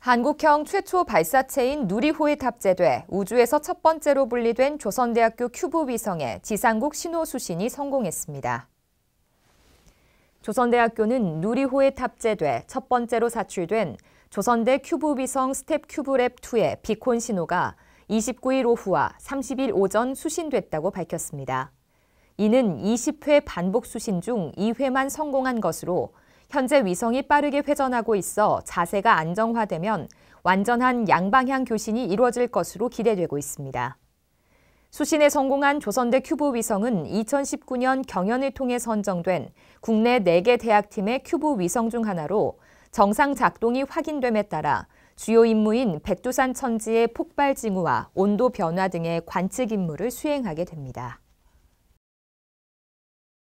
한국형 최초 발사체인 누리호에 탑재돼 우주에서 첫 번째로 분리된 조선대학교 큐브 위성의 지상국 신호 수신이 성공했습니다. 조선대학교는 누리호에 탑재돼 첫 번째로 사출된 조선대 큐브 위성 스텝 큐브랩2의 비콘 신호가 29일 오후와 30일 오전 수신됐다고 밝혔습니다. 이는 20회 반복 수신 중 2회만 성공한 것으로 현재 위성이 빠르게 회전하고 있어 자세가 안정화되면 완전한 양방향 교신이 이루어질 것으로 기대되고 있습니다. 수신에 성공한 조선대 큐브 위성은 2019년 경연을 통해 선정된 국내 4개 대학팀의 큐브 위성 중 하나로 정상 작동이 확인됨에 따라 주요 임무인 백두산 천지의 폭발 징후와 온도 변화 등의 관측 임무를 수행하게 됩니다.